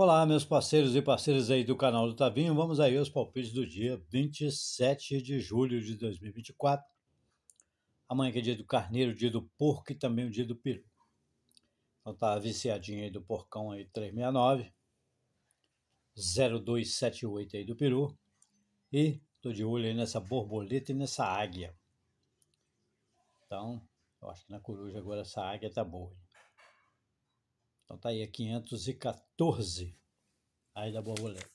Olá, meus parceiros e parceiras aí do canal do Tavinho. Vamos aí aos palpites do dia 27 de julho de 2024. Amanhã que é dia do carneiro, dia do porco e também o dia do peru. Então tá viciadinho aí do porcão aí 369, 0278 aí do peru. E tô de olho aí nessa borboleta e nessa águia. Então, eu acho que na coruja agora essa águia tá boa. Hein? Então tá aí é a 514 aí da borboleta.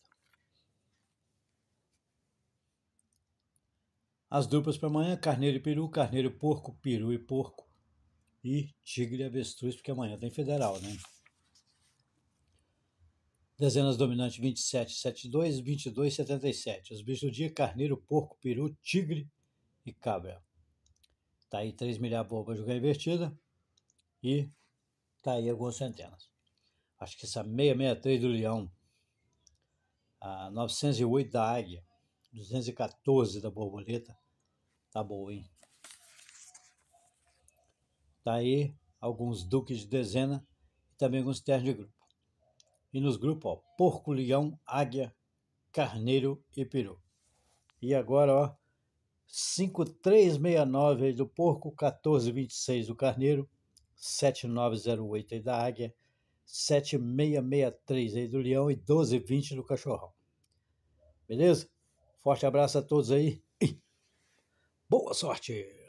As duplas para amanhã, carneiro e peru, carneiro e porco, peru e porco e tigre e avestruz, porque amanhã tem federal, né? Dezenas dominantes 27, 72, 22, 77. Os bichos do dia, carneiro, porco, peru, tigre e cabra. Tá aí 3 milhar para jogar invertida e Tá aí algumas centenas. Acho que essa 663 do leão, a 908 da águia, 214 da borboleta, tá boa, hein? Tá aí alguns duques de dezena e também alguns ternos de grupo. E nos grupos, ó, porco, leão, águia, carneiro e peru. E agora, ó, 5369 do porco, 1426 do carneiro, 7908 aí da Águia, 7663 aí do Leão e 1220 do Cachorrão. Beleza? Forte abraço a todos aí. e Boa sorte!